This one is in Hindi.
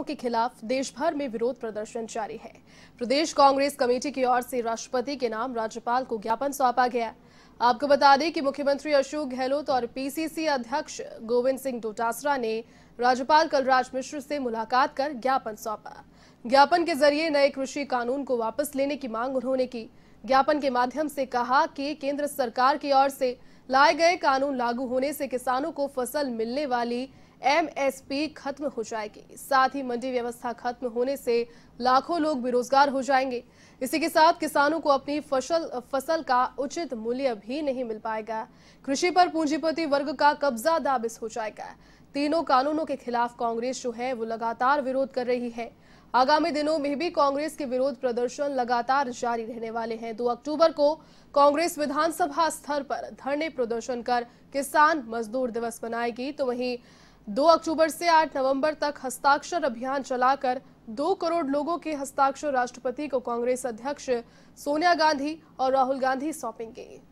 के खिलाफ देश भर में विरोध प्रदर्शन जारी है प्रदेश कांग्रेस कमेटी की ओर से राष्ट्रपति के नाम राज्यपाल को ज्ञापन सौंपा गया आपको बता दें कि मुख्यमंत्री अशोक गहलोत और पीसीसी अध्यक्ष गोविंद सिंह डोटासरा ने राज्यपाल कलराज मिश्र से मुलाकात कर ज्ञापन सौंपा ज्ञापन के जरिए नए कृषि कानून को वापस लेने की मांग उन्होंने की ज्ञापन के माध्यम से कहा कि केंद्र सरकार की ओर से लाए गए कानून लागू होने से किसानों को फसल मिलने वाली एमएसपी खत्म हो जाएगी साथ ही मंडी व्यवस्था खत्म होने से लाखों लोग बेरोजगार हो जाएंगे इसी के साथ किसानों को अपनी फसल फसल का उचित मूल्य भी नहीं मिल पाएगा कृषि पर पूंजीपति वर्ग का कब्जा दाबिस हो जाएगा तीनों कानूनों के खिलाफ कांग्रेस जो है वो लगातार विरोध कर रही है आगामी दिनों में भी कांग्रेस के विरोध प्रदर्शन लगातार जारी रहने वाले हैं दो अक्टूबर को कांग्रेस विधानसभा स्तर पर धरने प्रदर्शन कर किसान मजदूर दिवस मनाएगी तो वहीं दो अक्टूबर से आठ नवंबर तक हस्ताक्षर अभियान चलाकर दो करोड़ लोगों के हस्ताक्षर राष्ट्रपति को कांग्रेस अध्यक्ष सोनिया गांधी और राहुल गांधी सौंपेंगे